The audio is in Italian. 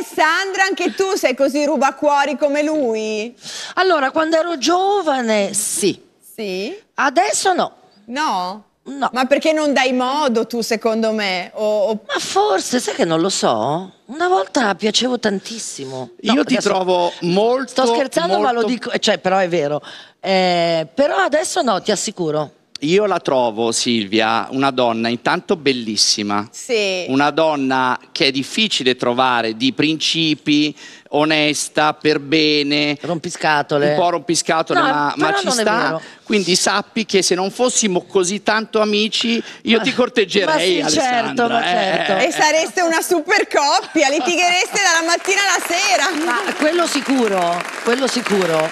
Alessandra, anche tu sei così rubacuori come lui? Allora, quando ero giovane, sì. Sì? Adesso no. No? No. Ma perché non dai modo tu, secondo me? O, o... Ma forse, sai che non lo so? Una volta piacevo tantissimo. No, Io ti trovo molto. Sto scherzando, molto... ma lo dico, cioè, però è vero. Eh, però adesso no, ti assicuro. Io la trovo, Silvia, una donna intanto bellissima, sì. una donna che è difficile trovare di principi, onesta, per bene. Rompiscatole. Un po' rompiscatole, no, ma, ma ci sta. Quindi sappi che se non fossimo così tanto amici, io ma, ti corteggerei. Ma sì, certo, ma eh. certo. Eh. E sareste una super coppia, litighereste dalla mattina alla sera. Ma quello sicuro, quello sicuro.